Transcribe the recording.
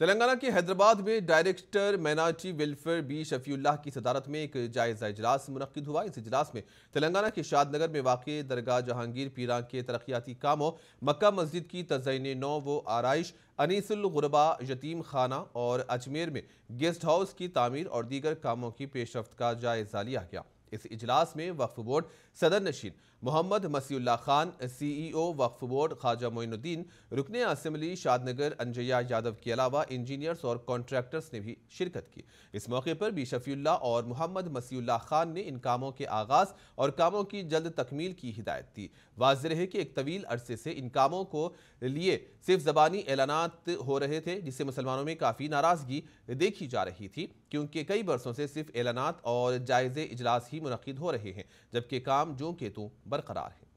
तेलंगाना के हैदराबाद में director minority welfare B Shafiullah की सदारत में एक जायजा इजलास मनद हुआ इस इजलास में तेलंगाना के शादनगर में वाक़ दरगाह जहांगीर पीरा के तरक्याती कामों मक्का मस्जिद की तजयन नौ व आरइश अनीसलबा यतीम खाना और अजमेर में गेस्ट हाउस की तामीर और दीगर कामों की पेशरफ का जायजा लिया गया इस इजलास में वक्फ बोर्ड सदर नशीन Mohammed Masiullah Khan CEO e Waqf board Khwaja Moinuddin रुकन असम्बली शादनगर अंजया यादव के अलावा इंजीनियर्स और कॉन्ट्रैक्टर्स ने भी शिरकत की इस मौके पर बी शफीला और मोहम्मद मसीउल्ला खान ने इन कामों के आगाज़ और कामों की जल्द तकमील की हिदायत दी वाज रहे कि एक तवील अरसे से इन कामों को लिए सिर्फ ज़बानी ऐलानात हो रहे थे जिससे मुसलमानों में काफ़ी नाराज़गी देखी जा रही थी क्योंकि कई बरसों से सिर्फ ऐलानात और जायजे इजलास ही मुनद हो रहे हैं जबकि काम जो के तो बरकरार हैं